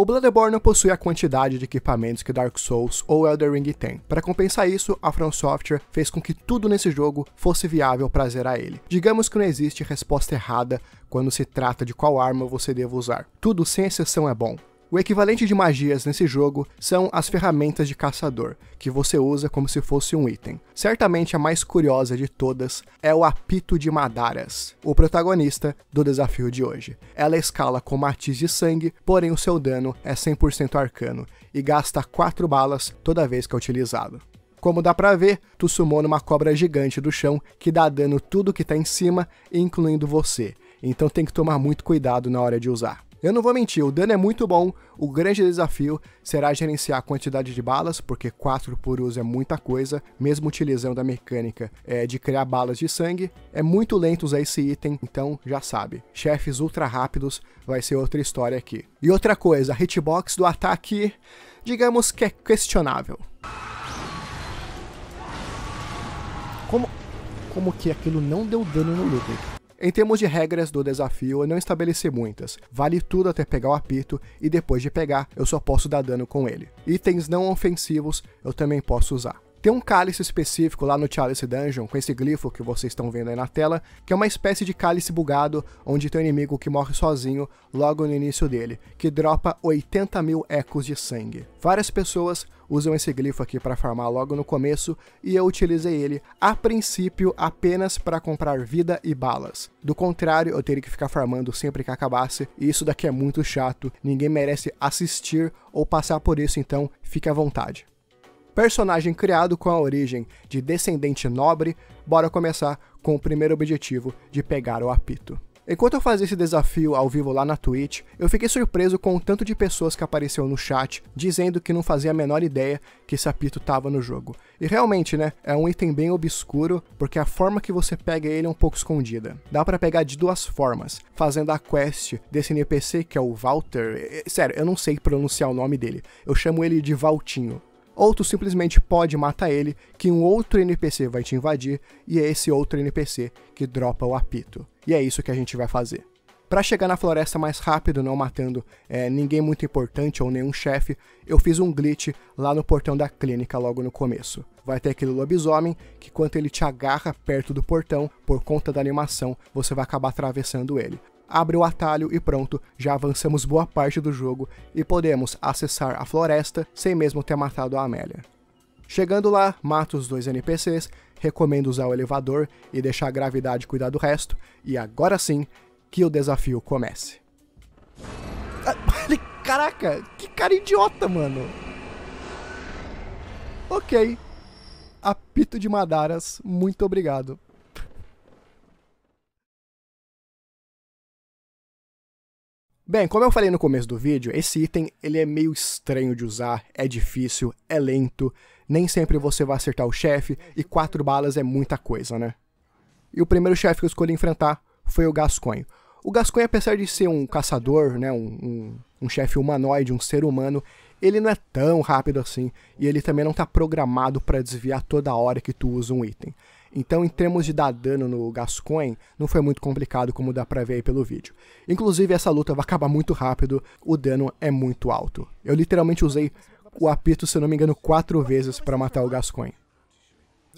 O Bloodborne não possui a quantidade de equipamentos que Dark Souls ou Elder Ring tem. Para compensar isso, a From Software fez com que tudo nesse jogo fosse viável para zerar ele. Digamos que não existe resposta errada quando se trata de qual arma você deva usar. Tudo sem exceção é bom. O equivalente de magias nesse jogo são as ferramentas de caçador, que você usa como se fosse um item. Certamente a mais curiosa de todas é o apito de Madaras, o protagonista do desafio de hoje. Ela escala com matiz de sangue, porém o seu dano é 100% arcano e gasta 4 balas toda vez que é utilizado. Como dá pra ver, tu sumou numa cobra gigante do chão que dá dano tudo que tá em cima, incluindo você. Então tem que tomar muito cuidado na hora de usar. Eu não vou mentir, o dano é muito bom, o grande desafio será gerenciar a quantidade de balas, porque 4 por uso é muita coisa, mesmo utilizando a mecânica é, de criar balas de sangue, é muito lento usar esse item, então já sabe, chefes ultra rápidos vai ser outra história aqui. E outra coisa, a hitbox do ataque, digamos que é questionável. Como, como que aquilo não deu dano no Ludwig? Em termos de regras do desafio, eu não estabeleci muitas. Vale tudo até pegar o apito e depois de pegar, eu só posso dar dano com ele. Itens não ofensivos eu também posso usar. Tem um cálice específico lá no Chalice Dungeon, com esse glifo que vocês estão vendo aí na tela, que é uma espécie de cálice bugado, onde tem um inimigo que morre sozinho logo no início dele, que dropa 80 mil ecos de sangue. Várias pessoas usam esse glifo aqui para farmar logo no começo, e eu utilizei ele a princípio apenas para comprar vida e balas. Do contrário, eu teria que ficar farmando sempre que acabasse, e isso daqui é muito chato, ninguém merece assistir ou passar por isso, então fique à vontade. Personagem criado com a origem de descendente nobre, bora começar com o primeiro objetivo de pegar o apito. Enquanto eu fazia esse desafio ao vivo lá na Twitch, eu fiquei surpreso com o tanto de pessoas que apareceu no chat dizendo que não fazia a menor ideia que esse apito tava no jogo. E realmente, né, é um item bem obscuro, porque a forma que você pega ele é um pouco escondida. Dá para pegar de duas formas, fazendo a quest desse NPC que é o Walter. É, é, sério, eu não sei pronunciar o nome dele. Eu chamo ele de Valtinho ou tu simplesmente pode matar ele, que um outro NPC vai te invadir e é esse outro NPC que dropa o apito. E é isso que a gente vai fazer. Para chegar na floresta mais rápido, não matando é, ninguém muito importante ou nenhum chefe, eu fiz um glitch lá no portão da clínica logo no começo. Vai ter aquele lobisomem que, quando ele te agarra perto do portão, por conta da animação, você vai acabar atravessando ele. Abre o atalho e pronto, já avançamos boa parte do jogo e podemos acessar a floresta sem mesmo ter matado a Amélia. Chegando lá, mata os dois NPCs recomendo usar o elevador e deixar a gravidade cuidar do resto, e agora sim que o desafio comece. Ah, caraca, que cara idiota, mano! Ok. Apito de Madaras, muito obrigado. Bem, como eu falei no começo do vídeo, esse item ele é meio estranho de usar, é difícil, é lento, nem sempre você vai acertar o chefe, e quatro balas é muita coisa, né? E o primeiro chefe que eu escolhi enfrentar foi o Gasconho. O Gasconho, apesar de ser um caçador, né, um, um, um chefe humanoide, um ser humano, ele não é tão rápido assim, e ele também não está programado para desviar toda hora que tu usa um item. Então, em termos de dar dano no Gascoin, não foi muito complicado como dá pra ver aí pelo vídeo. Inclusive, essa luta vai acabar muito rápido, o dano é muito alto. Eu literalmente usei o apito, se eu não me engano, quatro vezes para matar o Gascoigne.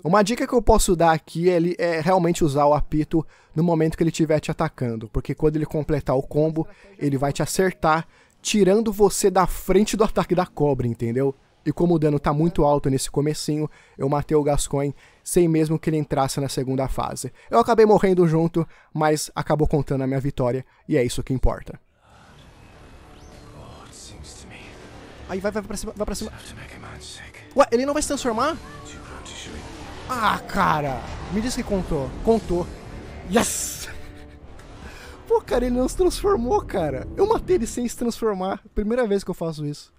Uma dica que eu posso dar aqui é, realmente usar o apito no momento que ele estiver te atacando, porque quando ele completar o combo, ele vai te acertar, tirando você da frente do ataque da cobra, entendeu? E como o dano tá muito alto nesse comecinho, eu matei o Gascoigne sem mesmo que ele entrasse na segunda fase. Eu acabei morrendo junto, mas acabou contando a minha vitória, e é isso que importa. Aí vai, vai pra cima, vai pra cima. Ué, ele não vai se transformar? Ah, cara. Me diz que contou. Contou. Yes! Pô, cara, ele não se transformou, cara. Eu matei ele sem se transformar. Primeira vez que eu faço isso.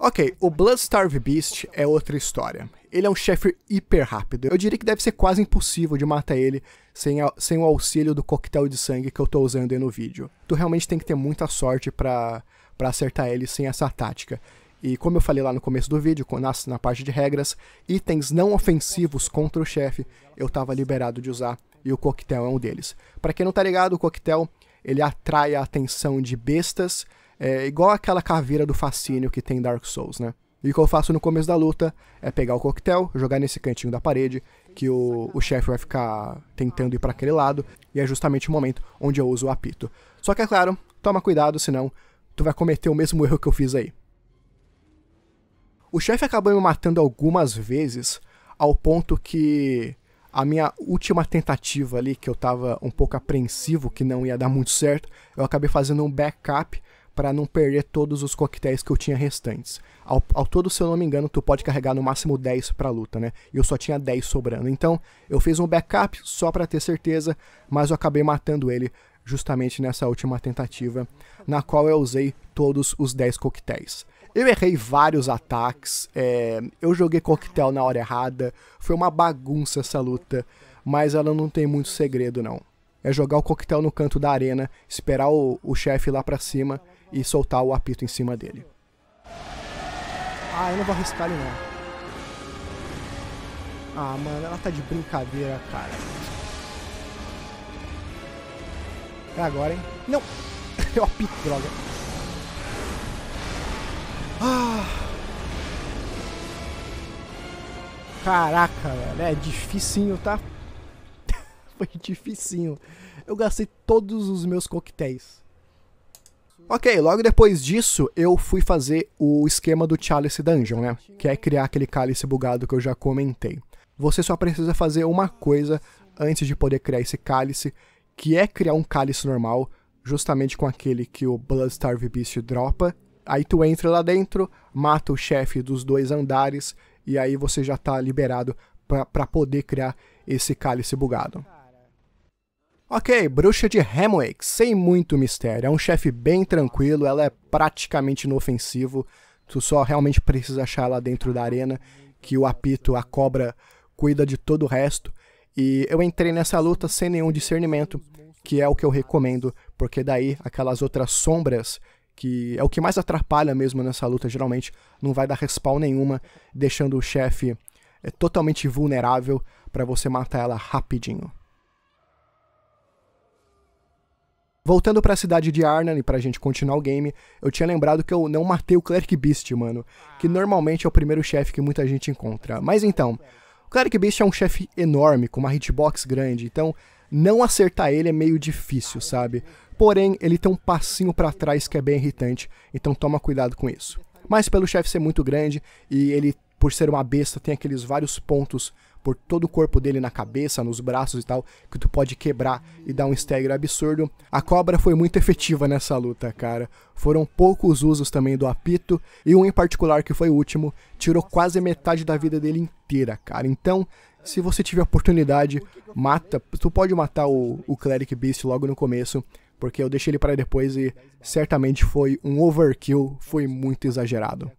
Ok, o Bloodstarved Beast é outra história. Ele é um chefe hiper rápido. Eu diria que deve ser quase impossível de matar ele sem, a, sem o auxílio do coquetel de sangue que eu tô usando aí no vídeo. Tu realmente tem que ter muita sorte pra para acertar ele sem essa tática. E como eu falei lá no começo do vídeo, na parte de regras, itens não ofensivos contra o chefe eu estava liberado de usar e o coquetel é um deles. Para quem não tá ligado, o coquetel ele atrai a atenção de bestas, é igual aquela caveira do fascínio que tem Dark Souls, né? E o que eu faço no começo da luta é pegar o coquetel, jogar nesse cantinho da parede, que o, o chefe vai ficar tentando ir para aquele lado, e é justamente o momento onde eu uso o apito. Só que é claro, toma cuidado, senão tu vai cometer o mesmo erro que eu fiz aí. O chefe acabou me matando algumas vezes, ao ponto que a minha última tentativa ali, que eu tava um pouco apreensivo que não ia dar muito certo, eu acabei fazendo um backup para não perder todos os coquetéis que eu tinha restantes. Ao, ao, todo, se eu não me engano, tu pode carregar no máximo 10 pra luta, né? E eu só tinha 10 sobrando. Então, eu fiz um backup só para ter certeza, mas eu acabei matando ele justamente nessa última tentativa, na qual eu usei todos os 10 coquetéis. Eu errei vários ataques, é, eu joguei coquetel na hora errada, foi uma bagunça essa luta, mas ela não tem muito segredo não. É jogar o coquetel no canto da arena, esperar o, o chefe lá pra cima e soltar o apito em cima dele. Ah, eu não vou arriscar ele não. Ah, mano, ela tá de brincadeira, cara. É agora, hein? Não! Eu apito, droga. Ah. Caraca, velho. É dificinho, tá? Foi dificinho. Eu gastei todos os meus coquetéis. Ok, logo depois disso, eu fui fazer o esquema do Chalice Dungeon, né? Que é criar aquele cálice bugado que eu já comentei. Você só precisa fazer uma coisa antes de poder criar esse cálice, que é criar um cálice normal, justamente com aquele que o Bloodstarve Beast dropa. Aí tu entra lá dentro, mata o chefe dos dois andares, e aí você já tá liberado para poder criar esse cálice bugado. Ok, Bruxa de Hemwick, sem muito mistério. É um chefe bem tranquilo, ela é praticamente inofensivo. Tu só realmente precisa achar ela dentro da arena, que o apito, a cobra, cuida de todo o resto. E eu entrei nessa luta sem nenhum discernimento, que é o que eu recomendo, porque daí aquelas outras sombras, que é o que mais atrapalha mesmo nessa luta, geralmente não vai dar respawn nenhuma, deixando o chefe eh, totalmente vulnerável para você matar ela rapidinho. Voltando para a cidade de Arnan e pra gente continuar o game, eu tinha lembrado que eu não matei o Cleric Beast, mano, que normalmente é o primeiro chefe que muita gente encontra. Mas então, Claro que o Beast é um chefe enorme, com uma hitbox grande, então não acertar ele é meio difícil, sabe? Porém, ele tem um passinho para trás que é bem irritante, então toma cuidado com isso. Mas pelo chefe ser muito grande e ele, por ser uma besta, tem aqueles vários pontos por todo o corpo dele na cabeça, nos braços e tal, que tu pode quebrar e dar um stagger absurdo. A cobra foi muito efetiva nessa luta, cara. Foram poucos usos também do apito e um em particular que foi o último tirou quase metade da vida dele inteira, cara. Então, se você tiver oportunidade, mata, tu pode matar o, o Cleric Beast logo no começo, porque eu deixei ele para depois e certamente foi um overkill, foi muito exagerado.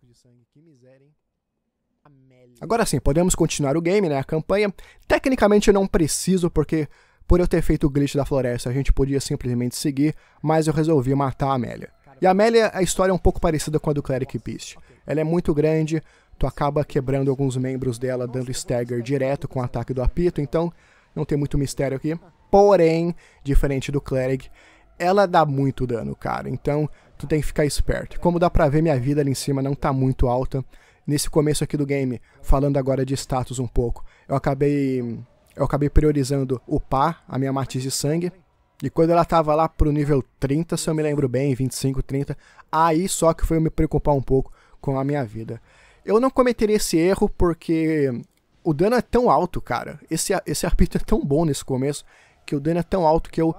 Agora sim, podemos continuar o game, né, a campanha. Tecnicamente eu não preciso, porque por eu ter feito o glitch da floresta, a gente podia simplesmente seguir, mas eu resolvi matar a Amélia. E a Amélia, a história é um pouco parecida com a do Cleric Beast. Ela é muito grande, tu acaba quebrando alguns membros dela, dando stagger direto com o ataque do apito, então não tem muito mistério aqui. Porém, diferente do Cleric, ela dá muito dano, cara, então tu tem que ficar esperto. Como dá pra ver, minha vida ali em cima não tá muito alta, nesse começo aqui do game, falando agora de status um pouco, eu acabei eu acabei priorizando upar a minha matiz de sangue. E quando ela tava lá pro nível 30, se eu me lembro bem, 25, 30, aí só que foi eu me preocupar um pouco com a minha vida. Eu não cometeria esse erro porque o dano é tão alto, cara. Esse, esse arbítrio é tão bom nesse começo que o dano é tão alto que eu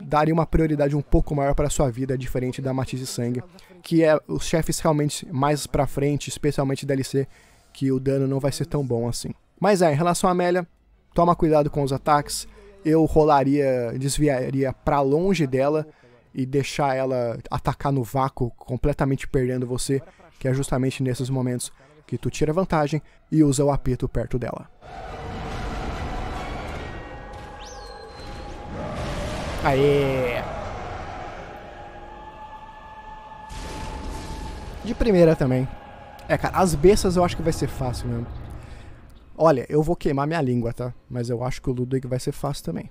daria uma prioridade um pouco maior para a sua vida, diferente da Matiz de Sangue, que é os chefes realmente mais para frente, especialmente DLC, que o dano não vai ser tão bom assim. Mas é, em relação à Amélia, toma cuidado com os ataques. Eu rolaria, desviaria para longe dela e deixar ela atacar no vácuo, completamente perdendo você, que é justamente nesses momentos que tu tira vantagem e usa o apito perto dela. Aê! De primeira também. É, cara, as bestas eu acho que vai ser fácil mesmo. Olha, eu vou queimar minha língua, tá? Mas eu acho que o Ludwig vai ser fácil também.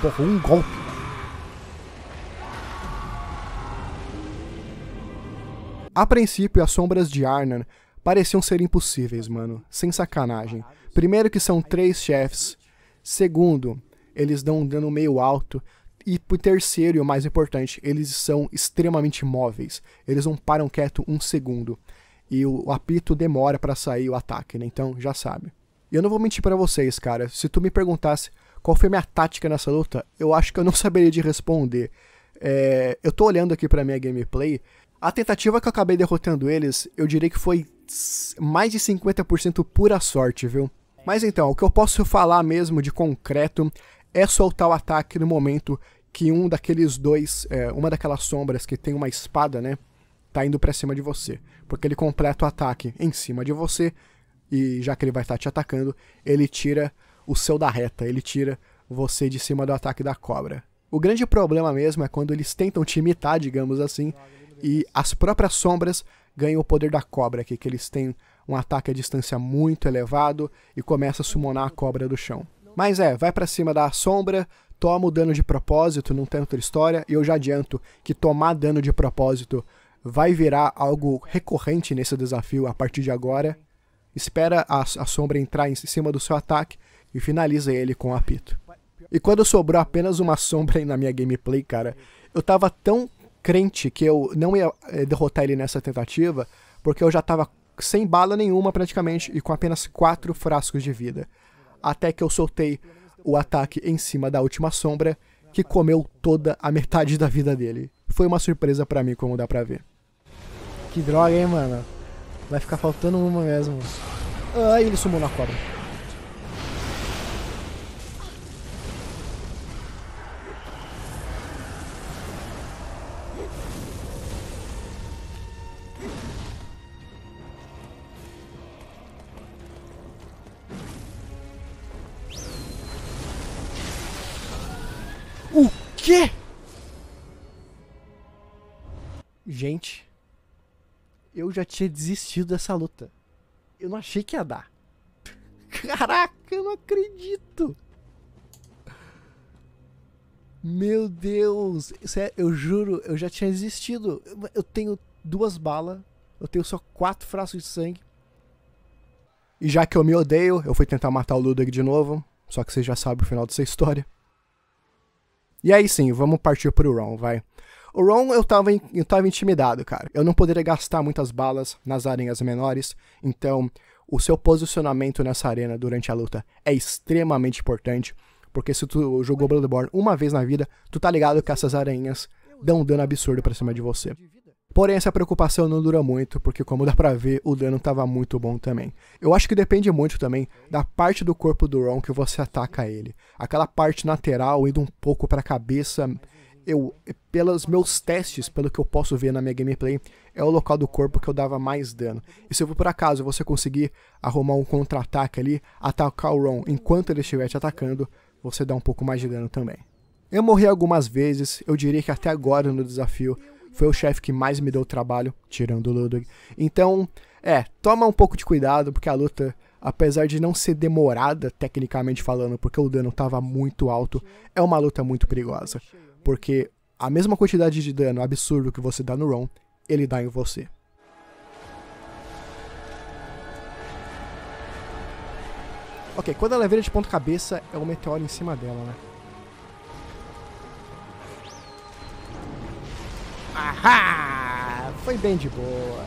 Porra, um golpe. A princípio, as sombras de Arnan pareciam ser impossíveis, mano. Sem sacanagem. Primeiro que são três chefes, Segundo, eles dão um dano meio alto. E por terceiro e o mais importante, eles são extremamente móveis. Eles não param quieto um segundo. E o apito demora para sair o ataque, né? Então já sabe. E eu não vou mentir para vocês, cara. Se tu me perguntasse qual foi a minha tática nessa luta, eu acho que eu não saberia de responder. É, eu tô olhando aqui pra minha gameplay. A tentativa que eu acabei derrotando eles, eu diria que foi mais de 50% pura sorte, viu? Mas então, o que eu posso falar mesmo de concreto é soltar o ataque no momento que um daqueles dois, é, uma daquelas sombras que tem uma espada, né, tá indo para cima de você, porque ele completa o ataque em cima de você e já que ele vai estar tá te atacando, ele tira o seu da reta, ele tira você de cima do ataque da cobra. O grande problema mesmo é quando eles tentam te imitar, digamos assim, e as próprias sombras ganham o poder da cobra aqui, que eles têm um ataque à distância muito elevado e começa a summonar a cobra do chão. Mas é, vai para cima da sombra, toma o dano de propósito, não tem outra história, e eu já adianto que tomar dano de propósito vai virar algo recorrente nesse desafio a partir de agora. Espera a, a sombra entrar em cima do seu ataque e finaliza ele com o um apito. E quando sobrou apenas uma sombra aí na minha gameplay, cara, eu tava tão crente que eu não ia eh, derrotar ele nessa tentativa, porque eu já tava sem bala nenhuma praticamente e com apenas quatro frascos de vida, até que eu soltei o ataque em cima da última sombra, que comeu toda a metade da vida dele. Foi uma surpresa para mim, como dá pra ver. Que droga, hein, mano? Vai ficar faltando uma mesmo. Ah, ele sumou na cobra. quê? Gente, eu já tinha desistido dessa luta. Eu não achei que ia dar. Caraca, eu não acredito. Meu Deus, é, eu juro, eu já tinha desistido. Eu tenho duas balas, eu tenho só quatro frascos de sangue. E já que eu me odeio, eu fui tentar matar o Ludwig de novo. Só que vocês já sabem o final dessa história. E aí sim, vamos partir pro Ron, vai. O Ron, eu tava, eu tava intimidado, cara. Eu não poderia gastar muitas balas nas arenas menores, então o seu posicionamento nessa arena durante a luta é extremamente importante, porque se tu jogou Bloodborne uma vez na vida, tu tá ligado que essas aranhas dão um dano absurdo pra cima de você. Porém, essa preocupação não dura muito, porque como dá pra ver, o dano tava muito bom também. Eu acho que depende muito também da parte do corpo do Ron que você ataca ele. Aquela parte lateral indo um pouco pra cabeça, eu, pelos meus testes, pelo que eu posso ver na minha gameplay, é o local do corpo que eu dava mais dano. E se por acaso você conseguir arrumar um contra-ataque ali, atacar o Ron enquanto ele estiver te atacando, você dá um pouco mais de dano também. Eu morri algumas vezes, eu diria que até agora no desafio foi o chefe que mais me deu trabalho, tirando o Ludwig. Então, é, toma um pouco de cuidado, porque a luta, apesar de não ser demorada, tecnicamente falando, porque o dano estava muito alto, é uma luta muito perigosa. Porque a mesma quantidade de dano absurdo que você dá no Ron, ele dá em você. Ok, quando ela vira de ponta cabeça, é o meteoro em cima dela, né? Foi bem de boa.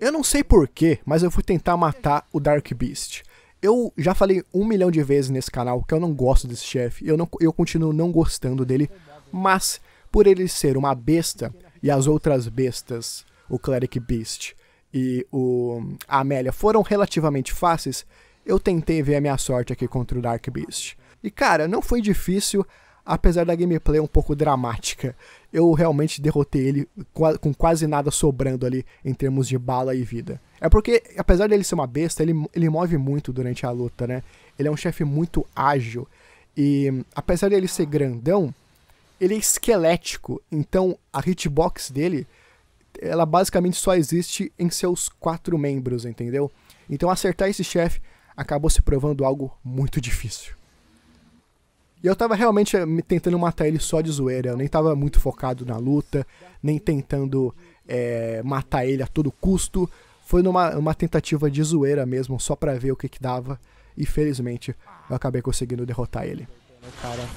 Eu não sei porquê, mas eu fui tentar matar o Dark Beast. Eu já falei um milhão de vezes nesse canal que eu não gosto desse chefe, eu, não, eu continuo não gostando dele, mas por ele ser uma besta e as outras bestas, o Cleric Beast e o a Amélia, foram relativamente fáceis, eu tentei ver a minha sorte aqui contra o Dark Beast. E cara, não foi difícil, apesar da gameplay um pouco dramática. Eu realmente derrotei ele com quase nada sobrando ali em termos de bala e vida. É porque, apesar dele ser uma besta, ele, ele move muito durante a luta, né? Ele é um chefe muito ágil. E apesar dele ser grandão, ele é esquelético. Então a hitbox dele, ela basicamente só existe em seus quatro membros, entendeu? Então acertar esse chefe acabou se provando algo muito difícil. E eu tava realmente eh, tentando matar ele só de zoeira. Eu nem tava muito focado na luta, nem tentando é, matar ele a todo custo. Foi numa uma tentativa de zoeira mesmo, só pra ver o que que dava. E felizmente eu acabei conseguindo derrotar ele. Cara.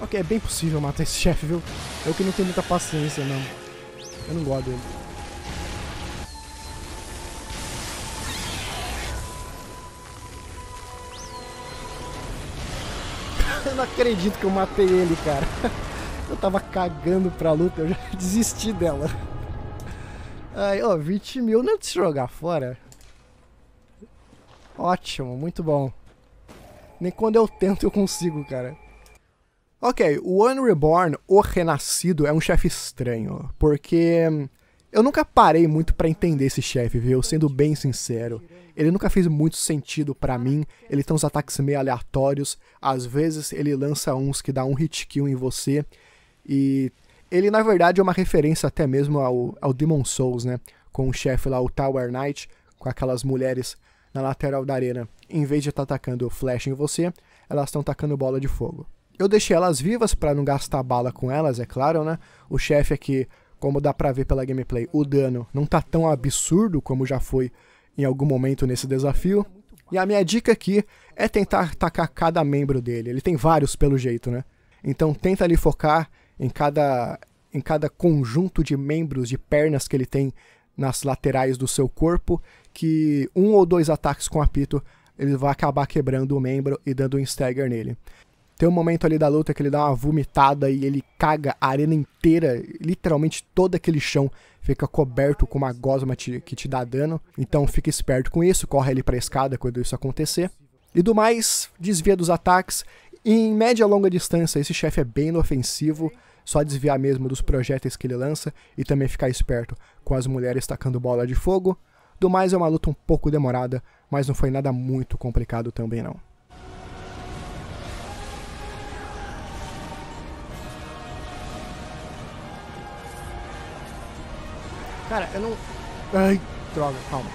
Ok, é bem possível matar esse chefe, viu? Eu que não tenho muita paciência, não. Eu não gosto dele. eu não acredito que eu matei ele, cara. Eu tava cagando pra luta, eu já desisti dela. Aí, ó, 20 mil, não é de se jogar fora. Ótimo, muito bom. Nem quando eu tento eu consigo, cara. Ok, o Unreborn, o Renascido, é um chefe estranho, porque hum, eu nunca parei muito para entender esse chefe, viu? Sendo bem sincero. Ele nunca fez muito sentido para mim, ele tem uns ataques meio aleatórios, às vezes ele lança uns que dá um hit kill em você, e ele na verdade é uma referência até mesmo ao, ao Demon Souls, né? Com o chefe lá, o Tower Knight, com aquelas mulheres na lateral da arena. Em vez de estar tá atacando flash em você, elas estão atacando bola de fogo. Eu deixei elas vivas para não gastar bala com elas, é claro, né? O chefe aqui, como dá pra ver pela gameplay, o dano não tá tão absurdo como já foi em algum momento nesse desafio. E a minha dica aqui é tentar atacar cada membro dele. Ele tem vários pelo jeito, né? Então tenta ali focar em cada em cada conjunto de membros de pernas que ele tem nas laterais do seu corpo, que um ou dois ataques com apito ele vai acabar quebrando o membro e dando um stagger nele. Tem um momento ali da luta que ele dá uma vomitada e ele caga a arena inteira, literalmente todo aquele chão fica coberto com uma gosma te, que te dá dano. Então fica esperto com isso, corre ele pra escada quando isso acontecer. E do mais, desvia dos ataques. em média e longa distância, esse chefe é bem inofensivo, só desviar mesmo dos projéteis que ele lança e também ficar esperto com as mulheres tacando bola de fogo. Do mais, é uma luta um pouco demorada, mas não foi nada muito complicado também não. Cara, eu não... Ai, droga, calma.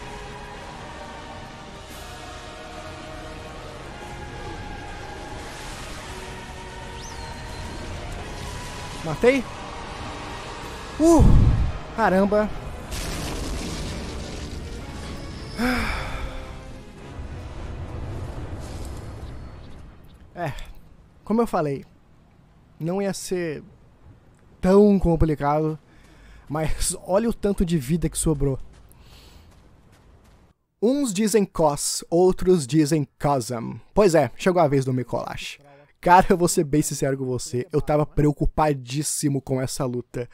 Matei? Uh! Caramba! É, como eu falei, não ia ser tão complicado mas olha o tanto de vida que sobrou. Uns dizem Cos, outros dizem Kazam. Pois é, chegou a vez do Mikolash. Cara, eu vou ser bem sincero com você, eu tava preocupadíssimo com essa luta.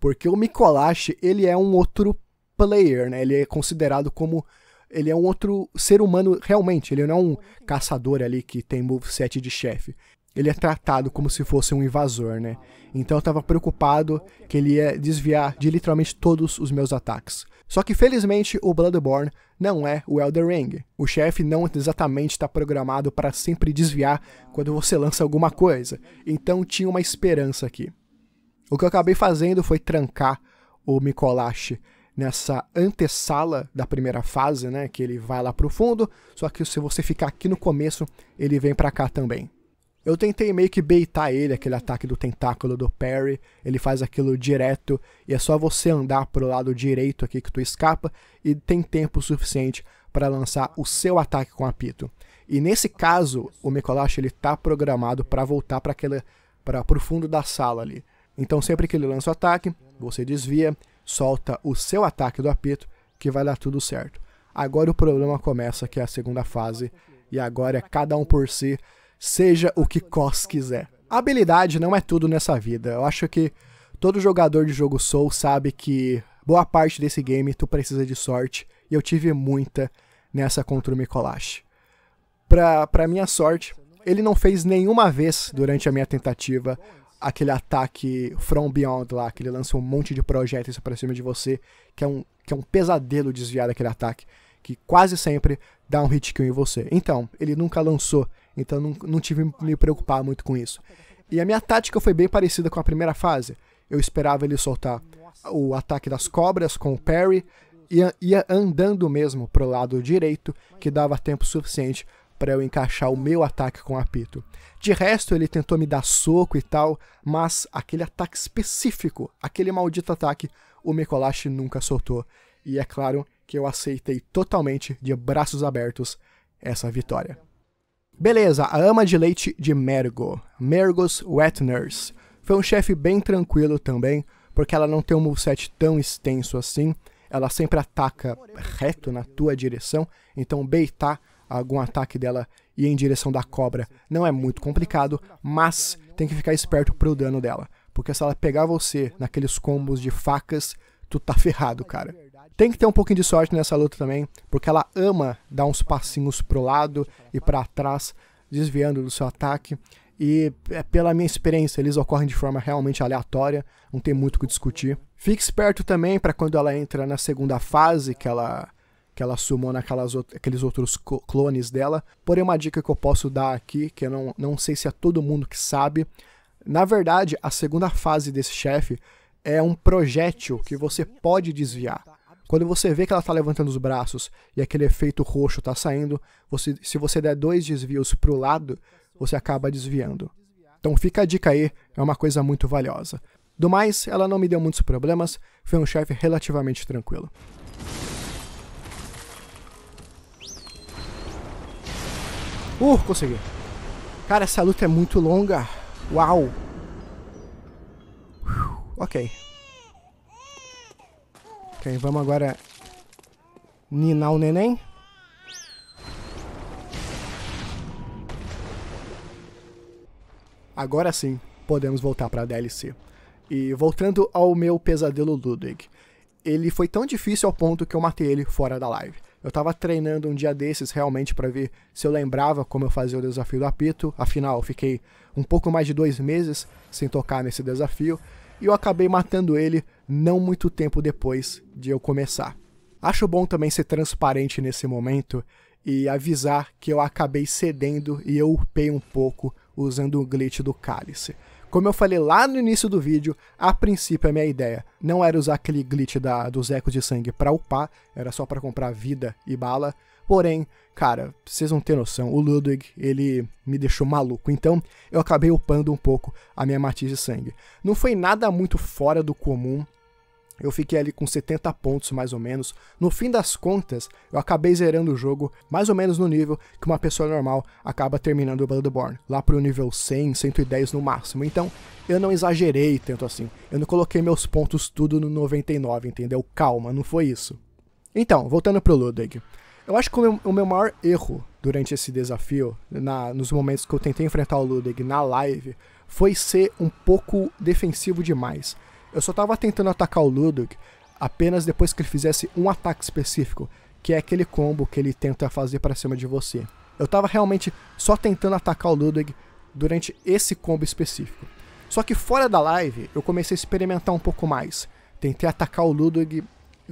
Porque o Mikolash, ele é um outro player, né? Ele é considerado como ele é um outro ser humano realmente, ele não é um caçador ali que tem moveset de chefe ele é tratado como se fosse um invasor, né? Então eu estava preocupado que ele ia desviar de literalmente todos os meus ataques. Só que felizmente o Bloodborne não é o Elder Ring. O chefe não exatamente está programado para sempre desviar quando você lança alguma coisa. Então tinha uma esperança aqui. O que eu acabei fazendo foi trancar o Mikolashi nessa antessala da primeira fase, né? Que ele vai lá pro fundo, só que se você ficar aqui no começo, ele vem para cá também. Eu tentei meio que beitar ele, aquele ataque do tentáculo do Perry. Ele faz aquilo direto e é só você andar pro lado direito aqui que tu escapa e tem tempo suficiente para lançar o seu ataque com apito. E nesse caso, o Mikolash ele tá programado para voltar para aquele para pro fundo da sala ali. Então sempre que ele lança o ataque, você desvia, solta o seu ataque do apito que vai dar tudo certo. Agora o problema começa, que é a segunda fase, e agora é cada um por si seja o que Cos quiser. habilidade não é tudo nessa vida. Eu acho que todo jogador de jogo Soul sabe que boa parte desse game tu precisa de sorte, e eu tive muita nessa contra o Mikolash. Pra, pra minha sorte, ele não fez nenhuma vez durante a minha tentativa aquele ataque From Beyond lá, que ele lança um monte de projéteis pra cima de você, que é um, que é um pesadelo desviar daquele ataque, que quase sempre dá um hit kill em você. Então, ele nunca lançou então não, não tive me preocupar muito com isso. E a minha tática foi bem parecida com a primeira fase. Eu esperava ele soltar o ataque das cobras com o parry, ia, ia andando mesmo pro lado direito, que dava tempo suficiente para eu encaixar o meu ataque com o apito. De resto, ele tentou me dar soco e tal, mas aquele ataque específico, aquele maldito ataque, o Mikolashi nunca soltou. E é claro que eu aceitei totalmente, de braços abertos, essa vitória. Beleza, a ama de leite de Mergo, Mergos Wet Nurse. Foi um chefe bem tranquilo também, porque ela não tem um moveset tão extenso assim. Ela sempre ataca reto na tua direção, então beitar algum ataque dela e em direção da cobra não é muito complicado, mas tem que ficar esperto pro dano dela. Porque se ela pegar você naqueles combos de facas, tu tá ferrado, cara. Tem que ter um pouquinho de sorte nessa luta também, porque ela ama dar uns passinhos pro lado e para trás, desviando do seu ataque. E é pela minha experiência, eles ocorrem de forma realmente aleatória, não tem muito o que discutir. Fique esperto também para quando ela entra na segunda fase, que ela que ela sumou naqueles outros clones dela. Porém, uma dica que eu posso dar aqui, que eu não, não sei se é todo mundo que sabe. Na verdade, a segunda fase desse chefe é um projétil que você pode desviar. Quando você vê que ela está levantando os braços e aquele efeito roxo está saindo, você, se você der dois desvios para o lado, você acaba desviando. Então fica a dica aí, é uma coisa muito valiosa. Do mais, ela não me deu muitos problemas, foi um chefe relativamente tranquilo. Uh, consegui. Cara, essa luta é muito longa. Uau. Ok vamos agora ninar o neném. Agora sim, podemos voltar para a DLC. E voltando ao meu pesadelo Ludwig. Ele foi tão difícil ao ponto que eu matei ele fora da live. Eu tava treinando um dia desses realmente para ver se eu lembrava como eu fazia o desafio do apito. Afinal, eu fiquei um pouco mais de dois meses sem tocar nesse desafio. E eu acabei matando ele não muito tempo depois de eu começar. Acho bom também ser transparente nesse momento e avisar que eu acabei cedendo e eu upei um pouco usando o glitch do cálice. Como eu falei lá no início do vídeo, a princípio a minha ideia não era usar aquele glitch da, dos ecos de sangue para upar, era só para comprar vida e bala. Porém, cara, vocês não ter noção, o Ludwig, ele me deixou maluco. Então, eu acabei upando um pouco a minha matiz de sangue. Não foi nada muito fora do comum, eu fiquei ali com 70 pontos mais ou menos. No fim das contas, eu acabei zerando o jogo mais ou menos no nível que uma pessoa normal acaba terminando o Bloodborne, lá pro nível 100, 110 no máximo. Então, eu não exagerei tanto assim. Eu não coloquei meus pontos tudo no 99, entendeu? Calma, não foi isso. Então, voltando pro Ludwig. Eu acho que o meu, maior erro durante esse desafio, na, nos momentos que eu tentei enfrentar o Ludwig na live, foi ser um pouco defensivo demais. Eu só tava tentando atacar o Ludwig apenas depois que ele fizesse um ataque específico, que é aquele combo que ele tenta fazer para cima de você. Eu tava realmente só tentando atacar o Ludwig durante esse combo específico. Só que fora da live, eu comecei a experimentar um pouco mais. Tentei atacar o Ludwig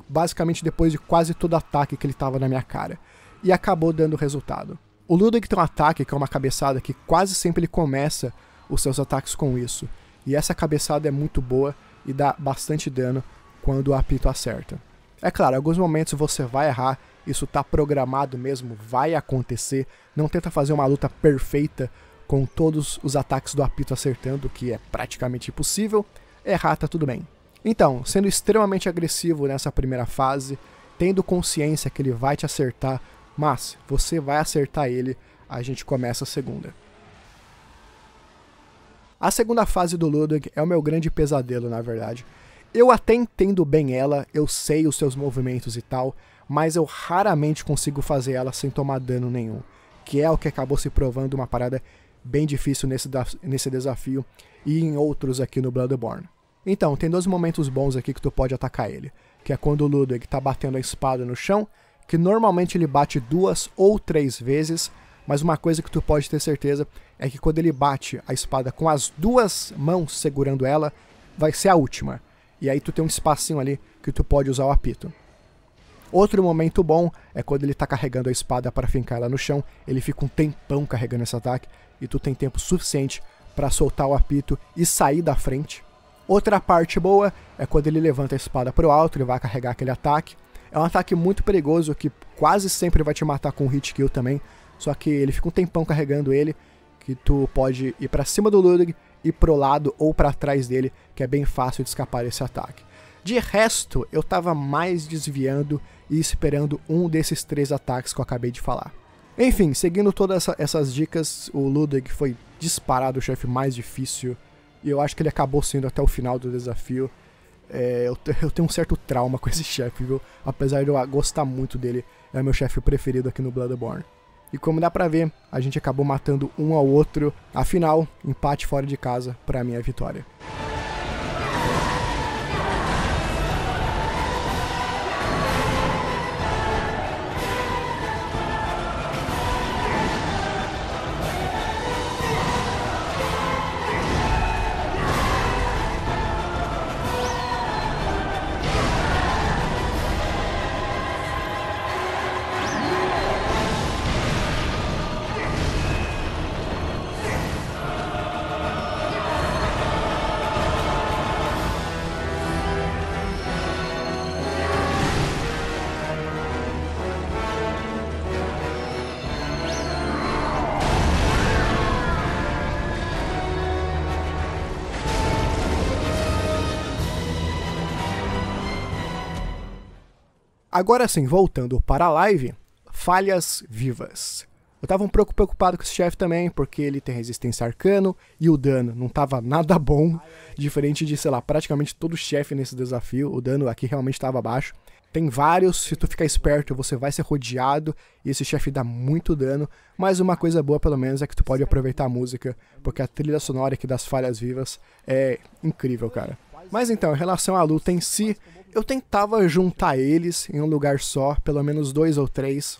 basicamente depois de quase todo ataque que ele tava na minha cara. E acabou dando resultado. O Ludwig tem um ataque que é uma cabeçada que quase sempre ele começa os seus ataques com isso. E essa cabeçada é muito boa e dá bastante dano quando o apito acerta. É claro, alguns momentos você vai errar, isso tá programado mesmo, vai acontecer. Não tenta fazer uma luta perfeita com todos os ataques do apito acertando, que é praticamente impossível. Errar tá tudo bem. Então, sendo extremamente agressivo nessa primeira fase, tendo consciência que ele vai te acertar, mas você vai acertar ele, a gente começa a segunda. A segunda fase do Ludwig é o meu grande pesadelo, na verdade. Eu até entendo bem ela, eu sei os seus movimentos e tal, mas eu raramente consigo fazer ela sem tomar dano nenhum, que é o que acabou se provando uma parada bem difícil nesse, nesse desafio e em outros aqui no Bloodborne. Então, tem dois momentos bons aqui que tu pode atacar ele, que é quando o Ludwig tá batendo a espada no chão, que normalmente ele bate duas ou três vezes, mas uma coisa que tu pode ter certeza é que quando ele bate a espada com as duas mãos segurando ela, vai ser a última. E aí tu tem um espacinho ali que tu pode usar o apito. Outro momento bom é quando ele tá carregando a espada para fincar ela no chão, ele fica um tempão carregando esse ataque e tu tem tempo suficiente para soltar o apito e sair da frente. Outra parte boa é quando ele levanta a espada pro alto, e vai carregar aquele ataque. É um ataque muito perigoso que quase sempre vai te matar com um hit kill também, só que ele fica um tempão carregando ele, que tu pode ir para cima do Ludwig, e pro lado ou para trás dele, que é bem fácil de escapar desse ataque. De resto, eu tava mais desviando e esperando um desses três ataques que eu acabei de falar. Enfim, seguindo todas essa, essas dicas, o Ludwig foi disparado o chefe mais difícil. E eu acho que ele acabou sendo até o final do desafio. É, eu, eu, tenho um certo trauma com esse chefe, viu? Apesar de eu gostar muito dele, é meu chefe preferido aqui no Bloodborne. E como dá pra ver, a gente acabou matando um ao outro. Afinal, empate fora de casa para minha é vitória. Agora sim, voltando para a live, falhas vivas. Eu tava um pouco preocupado com esse chefe também, porque ele tem resistência arcano e o dano não tava nada bom, diferente de, sei lá, praticamente todo chefe nesse desafio, o dano aqui realmente estava baixo. Tem vários, se tu ficar esperto, você vai ser rodeado e esse chefe dá muito dano, mas uma coisa boa pelo menos é que tu pode aproveitar a música, porque a trilha sonora aqui das falhas vivas é incrível, cara. Mas então, em relação à luta em si, eu tentava juntar eles em um lugar só, pelo menos dois ou três,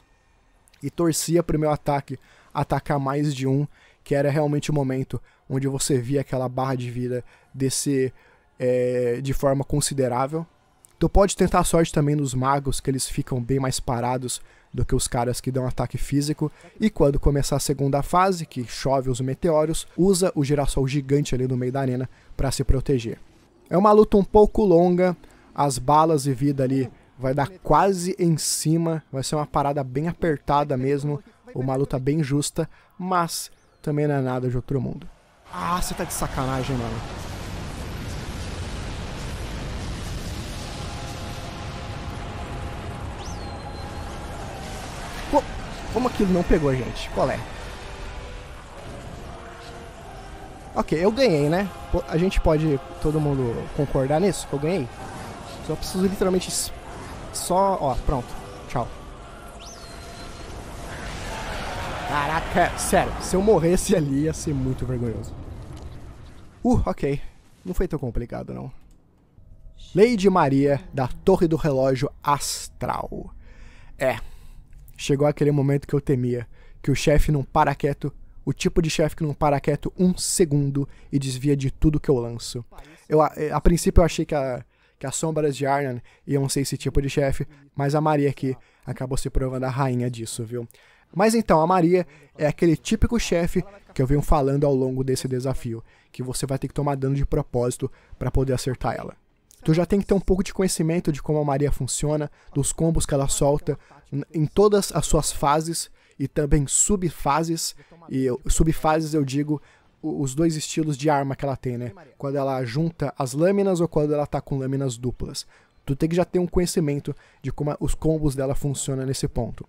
e torcia para o meu ataque atacar mais de um, que era realmente o momento onde você via aquela barra de vida descer é, de forma considerável. Tu pode tentar a sorte também nos magos, que eles ficam bem mais parados do que os caras que dão ataque físico. E quando começar a segunda fase, que chove os meteoros, usa o girassol gigante ali no meio da arena para se proteger. É uma luta um pouco longa, as balas de vida ali vai dar quase em cima, vai ser uma parada bem apertada mesmo, uma luta bem justa, mas também não é nada de outro mundo. Ah, você tá de sacanagem, mano. como aquilo não pegou, gente? Qual é? Ok, eu ganhei, né? A gente pode todo mundo concordar nisso que eu ganhei? Só então preciso literalmente. Só. Ó, pronto. Tchau. Caraca, sério, se eu morresse ali ia ser muito vergonhoso. Uh, ok. Não foi tão complicado, não. Lady Maria, da Torre do Relógio Astral. É, chegou aquele momento que eu temia, que o chefe não para quieto, o tipo de chefe que não para quieto um segundo e desvia de tudo que eu lanço. Eu, a, a princípio eu achei que a, que as sombras de Arnan iam ser esse tipo de chefe, mas a Maria aqui acabou se provando a rainha disso, viu? Mas então, a Maria é aquele típico chefe que eu venho falando ao longo desse desafio, que você vai ter que tomar dano de propósito para poder acertar ela. Tu já tem que ter um pouco de conhecimento de como a Maria funciona, dos combos que ela solta, em todas as suas fases e também subfases. E subfases eu digo os dois estilos de arma que ela tem, né? Quando ela junta as lâminas ou quando ela tá com lâminas duplas. Tu tem que já ter um conhecimento de como os combos dela funcionam nesse ponto.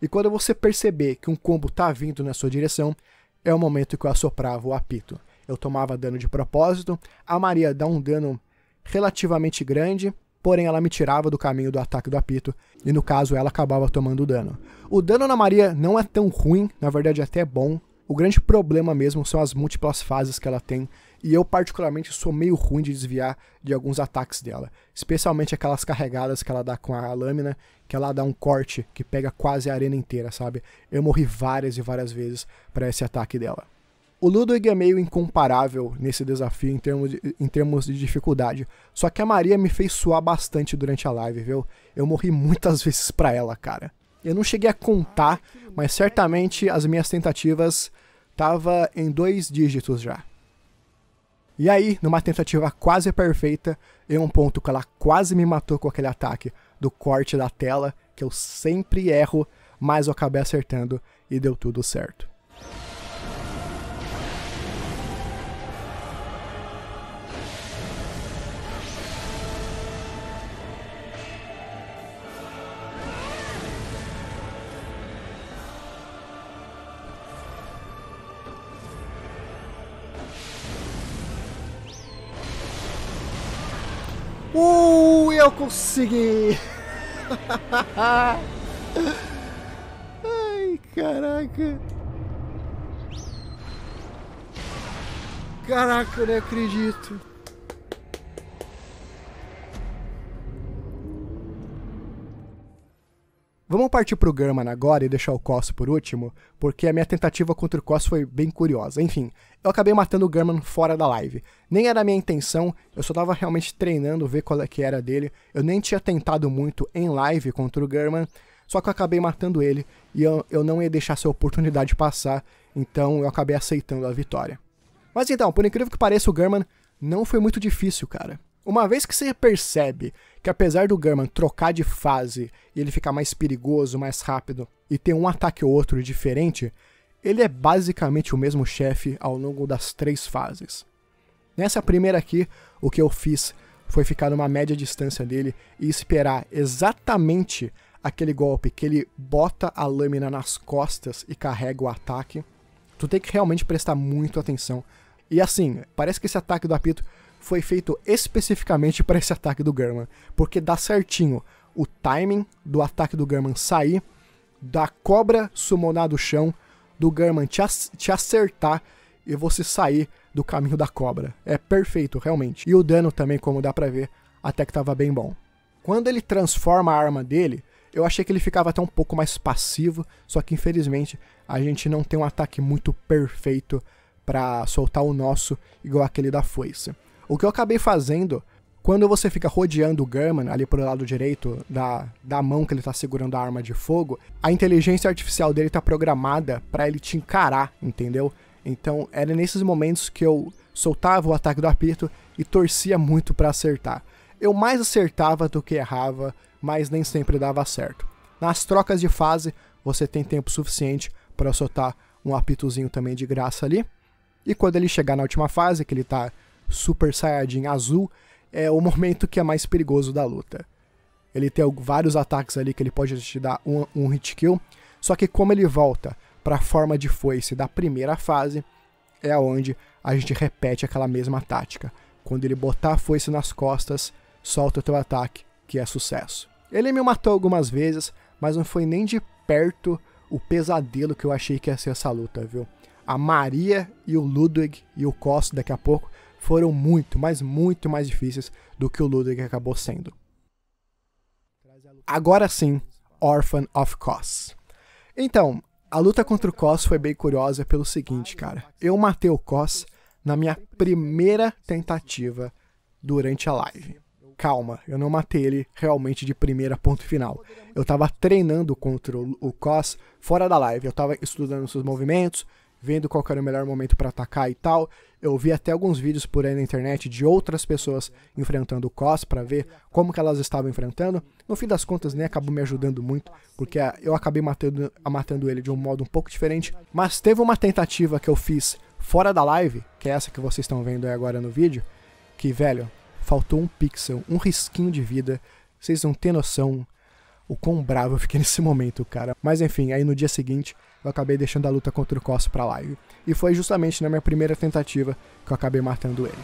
E quando você perceber que um combo tá vindo na sua direção, é o momento que eu assoprava o apito. Eu tomava dano de propósito, a Maria dá um dano relativamente grande, porém ela me tirava do caminho do ataque do apito, e no caso ela acabava tomando dano. O dano na Maria não é tão ruim, na verdade é até é bom, o grande problema mesmo são as múltiplas fases que ela tem, e eu particularmente sou meio ruim de desviar de alguns ataques dela, especialmente aquelas carregadas que ela dá com a lâmina, que ela dá um corte que pega quase a arena inteira, sabe? Eu morri várias e várias vezes para esse ataque dela. O Ludwig é meio incomparável nesse desafio em termos, de, em termos de dificuldade. Só que a Maria me fez suar bastante durante a live, viu? Eu morri muitas vezes pra ela, cara. Eu não cheguei a contar, ah, mas certamente as minhas tentativas estavam em dois dígitos já. E aí, numa tentativa quase perfeita, em um ponto que ela quase me matou com aquele ataque do corte da tela, que eu sempre erro, mas eu acabei acertando e deu tudo certo. Eu consegui! Ai, caraca! Caraca, eu não acredito! Vamos partir pro German agora e deixar o Koss por último, porque a minha tentativa contra o Koss foi bem curiosa. Enfim, eu acabei matando o German fora da live. Nem era a minha intenção, eu só tava realmente treinando ver qual é que era dele. Eu nem tinha tentado muito em live contra o German, só que eu acabei matando ele e eu, eu não ia deixar essa oportunidade passar, então eu acabei aceitando a vitória. Mas então, por incrível que pareça, o German não foi muito difícil, cara. Uma vez que você percebe que apesar do German trocar de fase e ele ficar mais perigoso, mais rápido e ter um ataque ou outro diferente, ele é basicamente o mesmo chefe ao longo das três fases. Nessa primeira aqui, o que eu fiz foi ficar numa média distância dele e esperar exatamente aquele golpe que ele bota a lâmina nas costas e carrega o ataque. Tu tem que realmente prestar muito atenção. E assim, parece que esse ataque do apito foi feito especificamente para esse ataque do German, porque dá certinho o timing do ataque do German sair, da cobra summonar do chão, do German te, te acertar e você sair do caminho da cobra. É perfeito, realmente. E o dano também, como dá para ver, até que estava bem bom. Quando ele transforma a arma dele, eu achei que ele ficava até um pouco mais passivo, só que infelizmente a gente não tem um ataque muito perfeito para soltar o nosso igual aquele da foice. O que eu acabei fazendo, quando você fica rodeando o German ali pro lado direito da, da mão que ele tá segurando a arma de fogo, a inteligência artificial dele tá programada para ele te encarar, entendeu? Então era nesses momentos que eu soltava o ataque do apito e torcia muito para acertar. Eu mais acertava do que errava, mas nem sempre dava certo. Nas trocas de fase, você tem tempo suficiente para soltar um apitozinho também de graça ali. E quando ele chegar na última fase, que ele tá Super Saiyajin azul, é o momento que é mais perigoso da luta. Ele tem vários ataques ali que ele pode te dar um, um hit kill, só que como ele volta para a forma de foice da primeira fase, é onde a gente repete aquela mesma tática. Quando ele botar a foice nas costas, solta o teu ataque, que é sucesso. Ele me matou algumas vezes, mas não foi nem de perto o pesadelo que eu achei que ia ser essa luta, viu? A Maria e o Ludwig e o Costa daqui a pouco foram muito, mas muito mais difíceis do que o Ludwig acabou sendo. Agora sim, Orphan of Kos. Então, a luta contra o Kos foi bem curiosa pelo seguinte, cara. Eu matei o Kos na minha primeira tentativa durante a live. Calma, eu não matei ele realmente de primeira ponto final. Eu tava treinando contra o Kos fora da live. Eu tava estudando seus movimentos, vendo qual era o melhor momento para atacar e tal. Eu vi até alguns vídeos por aí na internet de outras pessoas enfrentando o COS para ver como que elas estavam enfrentando. No fim das contas, nem né, acabou me ajudando muito, porque ah, eu acabei matando, ah, matando ele de um modo um pouco diferente. Mas teve uma tentativa que eu fiz fora da live, que é essa que vocês estão vendo aí agora no vídeo, que, velho, faltou um pixel, um risquinho de vida. Vocês não têm noção o quão bravo eu fiquei nesse momento, cara. Mas enfim, aí no dia seguinte eu acabei deixando a luta contra o Cos pra live. E foi justamente na minha primeira tentativa que eu acabei matando ele.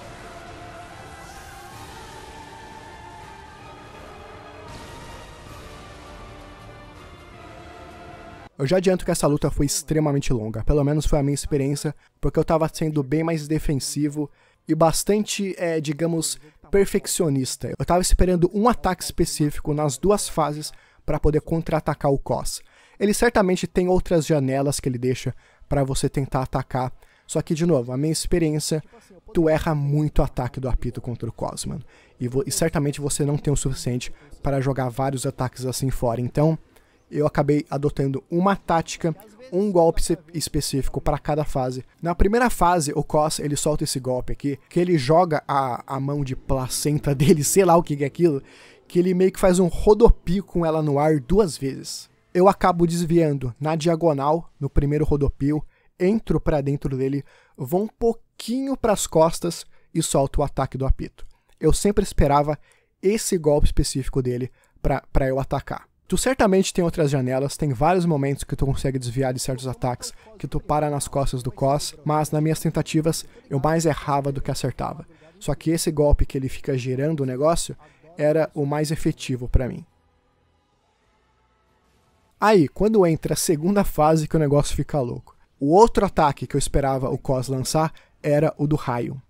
Eu já adianto que essa luta foi extremamente longa, pelo menos foi a minha experiência, porque eu tava sendo bem mais defensivo e bastante, é, digamos, perfeccionista. Eu tava esperando um ataque específico nas duas fases para poder contra-atacar o Cos. Ele certamente tem outras janelas que ele deixa para você tentar atacar. Só que, de novo, a minha experiência, tu erra muito o ataque do apito contra o Cosman. E, e certamente você não tem o suficiente para jogar vários ataques assim fora. Então, eu acabei adotando uma tática, um golpe específico para cada fase. Na primeira fase, o Cos ele solta esse golpe aqui, que ele joga a, a mão de placenta dele, sei lá o que é aquilo, que ele meio que faz um rodopio com ela no ar duas vezes. Eu acabo desviando na diagonal, no primeiro rodopio, entro para dentro dele, vou um pouquinho para as costas e solto o ataque do apito. Eu sempre esperava esse golpe específico dele para eu atacar. Tu certamente tem outras janelas, tem vários momentos que tu consegue desviar de certos ataques, que tu para nas costas do Cos, mas nas minhas tentativas eu mais errava do que acertava. Só que esse golpe que ele fica girando o negócio era o mais efetivo para mim. Aí, quando entra a segunda fase que o negócio fica louco. O outro ataque que eu esperava o Cos lançar era o do raio.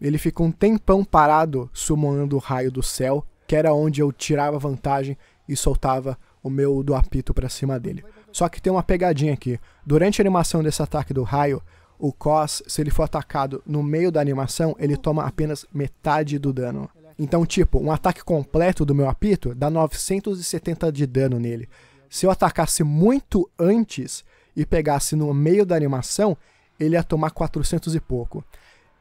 Ele fica um tempão parado summonando o raio do céu, que era onde eu tirava vantagem e soltava o meu do apito para cima dele. Só que tem uma pegadinha aqui. Durante a animação desse ataque do raio, o Cos, se ele for atacado no meio da animação, ele toma apenas metade do dano. Então, tipo, um ataque completo do meu apito dá 970 de dano nele. Se eu atacasse muito antes e pegasse no meio da animação, ele ia tomar 400 e pouco.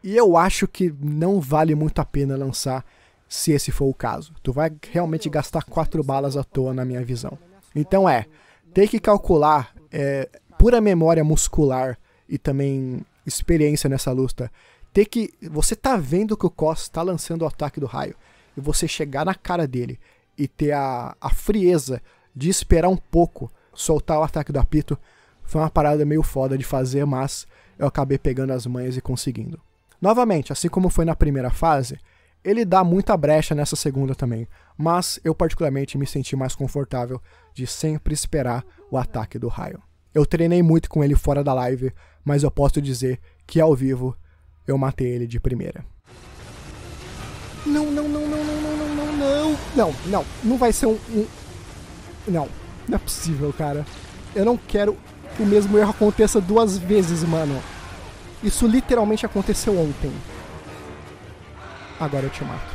E eu acho que não vale muito a pena lançar se esse for o caso. Tu vai realmente gastar 4 balas à toa, na minha visão. Então é, tem que calcular é, pura memória muscular e também experiência nessa luta. Ter que. Você tá vendo que o Koss está lançando o ataque do raio. E você chegar na cara dele e ter a, a frieza de esperar um pouco soltar o ataque do apito. Foi uma parada meio foda de fazer, mas eu acabei pegando as manhas e conseguindo. Novamente, assim como foi na primeira fase, ele dá muita brecha nessa segunda também, mas eu particularmente me senti mais confortável de sempre esperar o ataque do raio. Eu treinei muito com ele fora da live, mas eu posso dizer que ao vivo eu matei ele de primeira. Não, não, não, não, não, não, não, não, não, não, não, vai ser um, um não, não é possível, cara. Eu não quero que o mesmo erro aconteça duas vezes, mano. Isso literalmente aconteceu ontem. Agora eu te mato.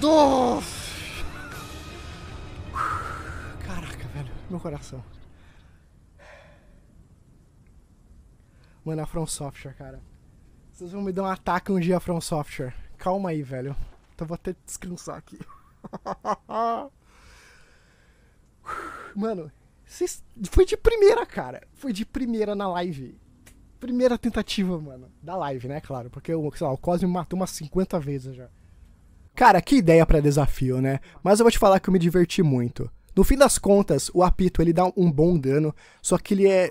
Do. Caraca, velho. Meu coração. Mano, a From Software, cara. Vocês vão me dar um ataque um dia from software. Calma aí, velho. Então vou até descansar aqui. Mano, vocês... foi de primeira, cara. Foi de primeira na live. Primeira tentativa, mano. Da live, né, claro. Porque, sei lá, o Cosme me matou umas 50 vezes já. Cara, que ideia para desafio, né? Mas eu vou te falar que eu me diverti muito. No fim das contas, o apito ele dá um bom dano, só que ele é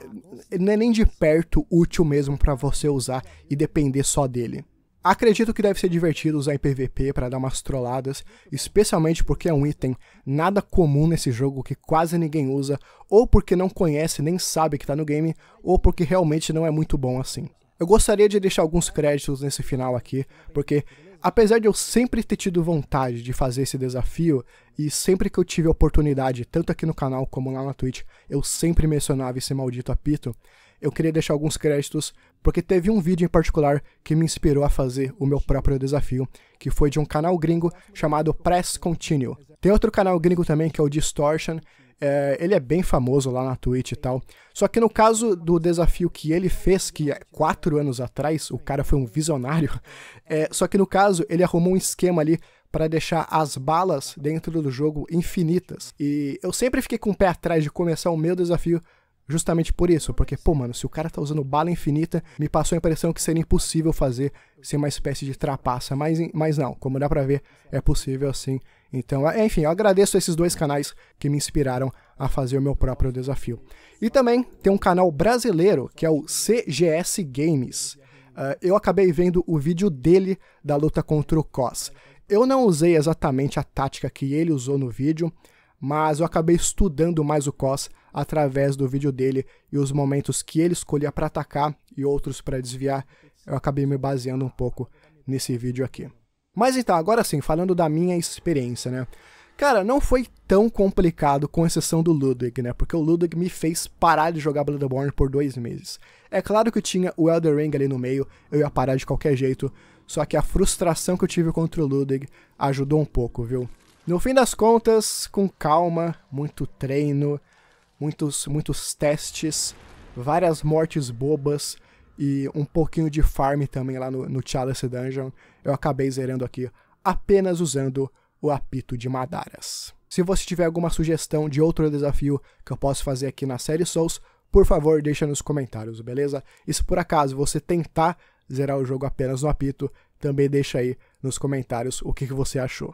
não é nem de perto útil mesmo para você usar e depender só dele. Acredito que deve ser divertido usar em PVP para dar umas trolladas, especialmente porque é um item nada comum nesse jogo que quase ninguém usa, ou porque não conhece nem sabe que tá no game, ou porque realmente não é muito bom assim. Eu gostaria de deixar alguns créditos nesse final aqui, porque apesar de eu sempre ter tido vontade de fazer esse desafio, e sempre que eu tive a oportunidade, tanto aqui no canal como lá na Twitch, eu sempre mencionava esse maldito apito, eu queria deixar alguns créditos, porque teve um vídeo em particular que me inspirou a fazer o meu próprio desafio, que foi de um canal gringo chamado Press Continue. Tem outro canal gringo também que é o Distortion, é, ele é bem famoso lá na Twitch e tal. Só que no caso do desafio que ele fez, que é quatro anos atrás, o cara foi um visionário. É, só que no caso, ele arrumou um esquema ali para deixar as balas dentro do jogo infinitas. E eu sempre fiquei com o pé atrás de começar o meu desafio justamente por isso, porque, pô, mano, se o cara tá usando bala infinita, me passou a impressão que seria impossível fazer ser uma espécie de trapaça, mas, mas não, como dá pra ver, é possível assim. Então, é, enfim, eu agradeço esses dois canais que me inspiraram a fazer o meu próprio desafio. E também tem um canal brasileiro, que é o CGS Games. Uh, eu acabei vendo o vídeo dele da luta contra o Cos. Eu não usei exatamente a tática que ele usou no vídeo, mas eu acabei estudando mais o Cos através do vídeo dele e os momentos que ele escolhia para atacar e outros para desviar, eu acabei me baseando um pouco nesse vídeo aqui. Mas então, agora sim, falando da minha experiência, né? Cara, não foi tão complicado, com exceção do Ludwig, né? Porque o Ludwig me fez parar de jogar Bloodborne por dois meses. É claro que eu tinha o Elder Ring ali no meio, eu ia parar de qualquer jeito, só que a frustração que eu tive contra o Ludwig ajudou um pouco, viu? No fim das contas, com calma, muito treino, muitos, muitos testes, várias mortes bobas e um pouquinho de farm também lá no, no Chalice Dungeon, eu acabei zerando aqui apenas usando o apito de Madaras. Se você tiver alguma sugestão de outro desafio que eu posso fazer aqui na série Souls, por favor, deixa nos comentários, beleza? E se por acaso você tentar zerar o jogo apenas no apito, também deixa aí nos comentários o que, que você achou.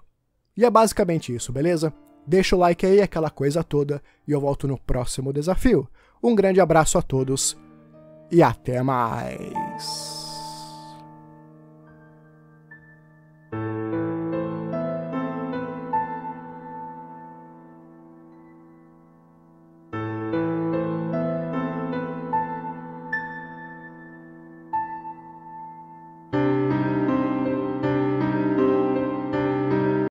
E é basicamente isso, beleza? Deixa o like aí, aquela coisa toda, e eu volto no próximo desafio. Um grande abraço a todos e até mais!